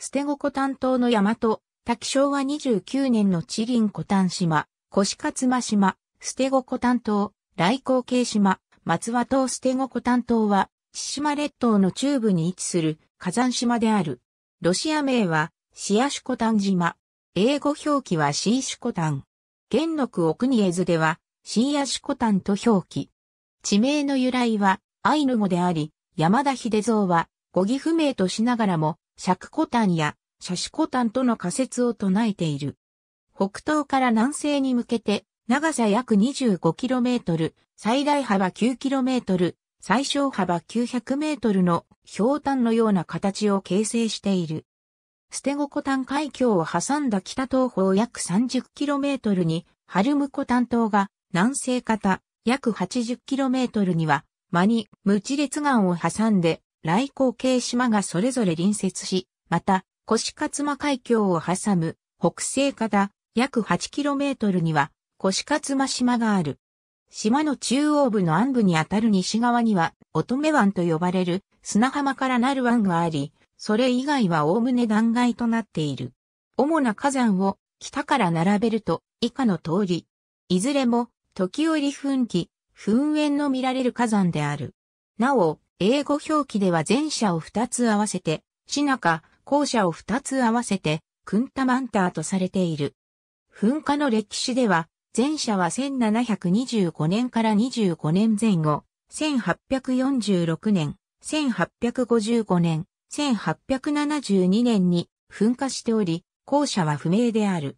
捨て子担当の大和、滝昭和29年の地林古丹島、越勝間島、捨て子担当、来光景島、松和島捨て子担当は、千島列島の中部に位置する火山島である。ロシア名は、シアシュコタン島。英語表記はシーシュコタン。元禄奥に絵図では、シーアシュコタンと表記。地名の由来は、アイヌ語であり、山田秀蔵は、語義不明としながらも、尺古丹やシャシ古丹との仮説を唱えている。北東から南西に向けて、長さ約 25km、最大幅 9km、最小幅 900m の氷炭のような形を形成している。捨て子湖炭海峡を挟んだ北東方約 30km に、ハルム湖炭島が南西方約 80km には、間に無チ列岩を挟んで来光系島がそれぞれ隣接し、また、越勝間海峡を挟む北西方約 8km には越勝間島がある。島の中央部の暗部にあたる西側には乙女湾と呼ばれる砂浜からなる湾があり、それ以外は概ね断崖となっている。主な火山を北から並べると以下の通り、いずれも時折噴気、噴煙の見られる火山である。なお、英語表記では前者を二つ合わせて、シナカ、後者を二つ合わせて、クンタマンターとされている。噴火の歴史では、前者は1725年から25年前後、1846年、1855年、1872年に噴火しており、後者は不明である。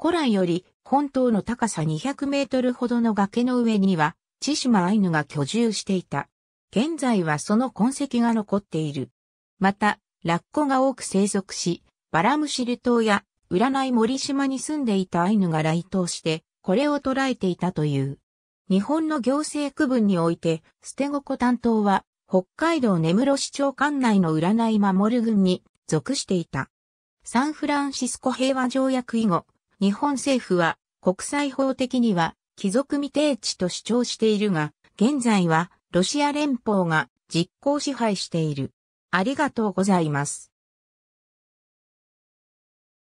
古来より本島の高さ200メートルほどの崖の上には、千島アイヌが居住していた。現在はその痕跡が残っている。また、ラッコが多く生息し、バラムシル島や、占い森島に住んでいたアイヌが来島して、これを捉えていたという。日本の行政区分において、捨て子担当は、北海道根室市長管内の占い守る軍に属していた。サンフランシスコ平和条約以後、日本政府は国際法的には貴族未定地と主張しているが、現在はロシア連邦が実効支配している。ありがとうございます。